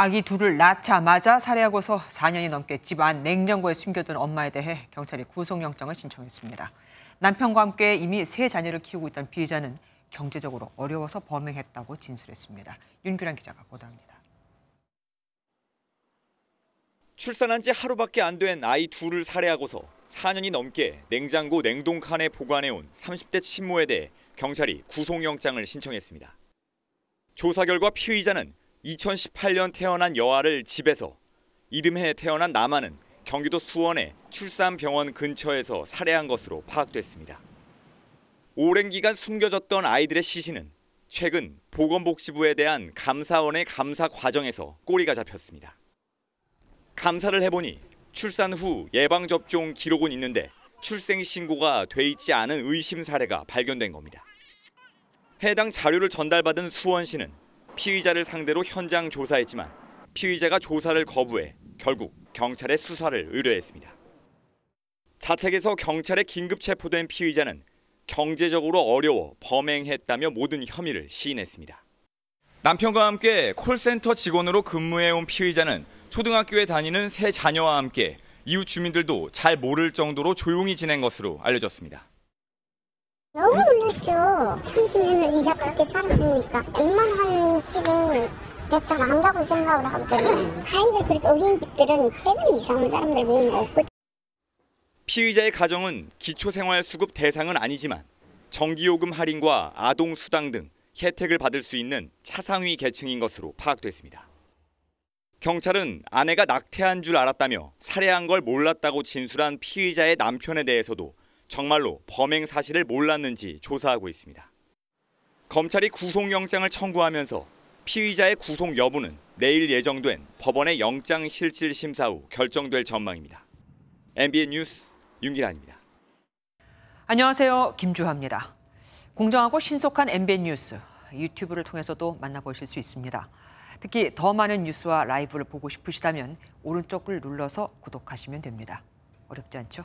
아기 둘을 낳자마자 살해하고서 4년이 넘게 집안 냉장고에 숨겨둔 엄마에 대해 경찰이 구속영장을 신청했습니다. 남편과 함께 이미 세 자녀를 키우고 있던 피해자는 경제적으로 어려워서 범행했다고 진술했습니다. 윤규란 기자가 보도합니다. 출산한 지 하루밖에 안 된 아이 둘을 살해하고서 4년이 넘게 냉장고 냉동 칸에 보관해온 30대 친모에 대해 경찰이 구속영장을 신청했습니다. 조사 결과 피의자는 2018년 태어난 여아를 집에서 이듬해 태어난 남아는 경기도 수원의 출산병원 근처에서 살해한 것으로 파악됐습니다. 오랜 기간 숨겨졌던 아이들의 시신은 최근 보건복지부에 대한 감사원의 감사 과정에서 꼬리가 잡혔습니다. 감사를 해보니 출산 후 예방접종 기록은 있는데 출생신고가 돼 있지 않은 의심 사례가 발견된 겁니다. 해당 자료를 전달받은 수원시는 피의자를 상대로 현장 조사했지만 피의자가 조사를 거부해 결국 경찰에 수사를 의뢰했습니다. 자택에서 경찰에 긴급 체포된 피의자는 경제적으로 어려워 범행했다며 모든 혐의를 시인했습니다. 남편과 함께 콜센터 직원으로 근무해온 피의자는 초등학교에 다니는 세 자녀와 함께 이웃 주민들도 잘 모를 정도로 조용히 지낸 것으로 알려졌습니다. 살죠. 30년을 이 앞밖에 살았으니까. 웬만한 집은 몇잘 안다고 생각을 하거든요. 아이들 그렇게 어린 집들은 제일 이상한 사람들 외에는 없거 피의자의 가정은 기초생활수급 대상은 아니지만 정기요금 할인과 아동수당 등 혜택을 받을 수 있는 차상위 계층인 것으로 파악됐습니다. 경찰은 아내가 낙태한 줄 알았다며 살해한 걸 몰랐다고 진술한 피의자의 남편에 대해서도 정말로 범행 사실을 몰랐는지 조사하고 있습니다. 검찰이 구속영장을 청구하면서 피의자의 구속 여부는 내일 예정된 법원의 영장 실질 심사 후 결정될 전망입니다. MBN 뉴스 윤기란입니다. 안녕하세요. 김주하입니다. 공정하고 신속한 MBN 뉴스 유튜브를 통해서도 만나보실 수 있습니다. 특히 더 많은 뉴스와 라이브를 보고 싶으시다면 오른쪽을 눌러서 구독하시면 됩니다. 어렵지 않죠?